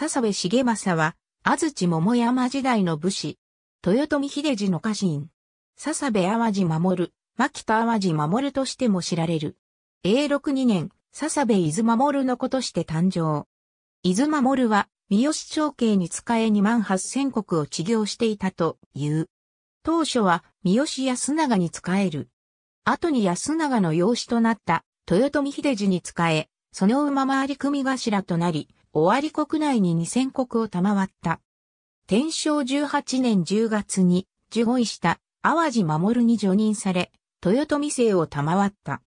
笹部重政は、安土桃山時代の武士、豊臣秀治の家臣、笹部淡路守、牧田淡路守としても知られる。永禄2年、笹部伊豆守の子として誕生。伊豆守は、三好長慶に仕え2万8千国を治療していたという。当初は三好安長に仕える。後に安長の養子となった豊臣秀治に仕え、その馬回り組頭となり、尾張国内に2000国を賜った。天正18年10月に受護医した淡路守に除任され、豊臣姓を賜った。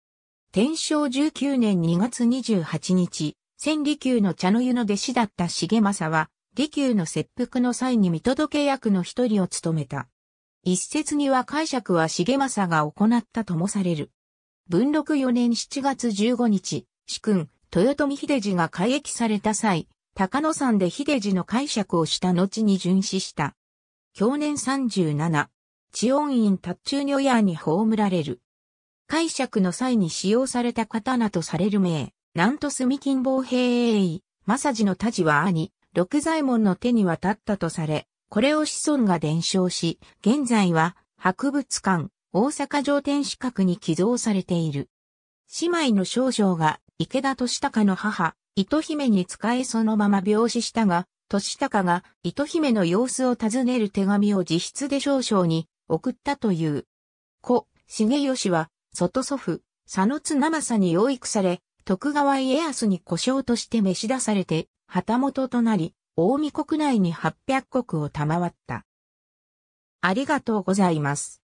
天正19年2月28日、千里宮の茶の湯の弟子だった重政は、利休の切腹の際に見届け役の一人を務めた。一説には解釈は重政が行ったともされる。文禄4年7月15日、主君、豊臣秀次が改役された際、高野山で秀次の解釈をした後に殉死した。去年37、治温院達中女屋に葬られる。解釈の際に使用された刀とされる名、南都住金兵衛衛、正治の太治は兄、六左衛門の手に渡ったとされ、これを子孫が伝承し、現在は博物館、大阪城天守閣に寄贈されている。姉妹の少女が池田敏孝の母、糸姫に仕えそのまま病死したが、敏孝が糸姫の様子を尋ねる手紙を自筆で少々に送ったという。子、重義は、外祖父、佐野津生さに養育され、徳川家康に故障として召し出されて、旗本となり、大見国内に800国を賜った。ありがとうございます。